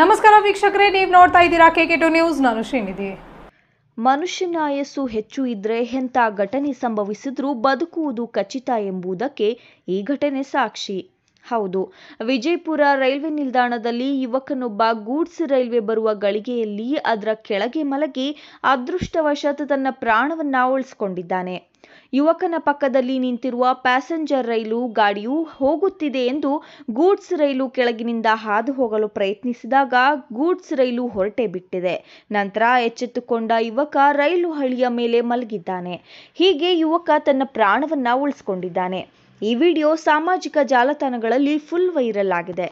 ನಮಸ್ಕಾರ ವೀಕ್ಷಕರೇ ನೀವು ನೋಡ್ತಾ ಇದ್ದೀರಾ ಕೆ ಟು ನ್ಯೂಸ್ ನಾನು ಶ್ರೀನಿಧಿ ಮನುಷ್ಯನ ಆಯಸ್ಸು ಹೆಚ್ಚು ಇದ್ರೆ ಎಂಥ ಘಟನೆ ಸಂಭವಿಸಿದ್ರೂ ಬದುಕುವುದು ಖಚಿತ ಎಂಬುದಕ್ಕೆ ಈ ಘಟನೆ ಸಾಕ್ಷಿ ಹೌದು ವಿಜಯಪುರ ರೈಲ್ವೆ ನಿಲ್ದಾಣದಲ್ಲಿ ಯುವಕನೊಬ್ಬ ಗೂಡ್ಸ್ ರೈಲ್ವೆ ಬರುವ ಗಳಿಗೆಯಲ್ಲಿ ಅದರ ಕೆಳಗೆ ಮಲಗಿ ಅದೃಷ್ಟವಶಾತ್ ತನ್ನ ಪ್ರಾಣವನ್ನ ಉಳಿಸ್ಕೊಂಡಿದ್ದಾನೆ ಯುವಕನ ಪಕ್ಕದಲ್ಲಿ ನಿಂತಿರುವ ಪ್ಯಾಸೆಂಜರ್ ರೈಲು ಗಾಡಿಯು ಹೋಗುತ್ತಿದೆ ಎಂದು ಗೂಡ್ಸ್ ರೈಲು ಕೆಳಗಿನಿಂದ ಹಾದು ಹೋಗಲು ಪ್ರಯತ್ನಿಸಿದಾಗ ಗೂಡ್ಸ್ ರೈಲು ಹೊರಟೆ ಬಿಟ್ಟಿದೆ ನಂತರ ಎಚ್ಚೆತ್ತುಕೊಂಡ ಯುವಕ ರೈಲು ಹಳಿಯ ಮೇಲೆ ಮಲಗಿದ್ದಾನೆ ಹೀಗೆ ಯುವಕ ತನ್ನ ಪ್ರಾಣವನ್ನ ಉಳಿಸಿಕೊಂಡಿದ್ದಾನೆ ಈ ವಿಡಿಯೋ ಸಾಮಾಜಿಕ ಜಾಲತಾಣಗಳಲ್ಲಿ ಫುಲ್ ವೈರಲ್ ಆಗಿದೆ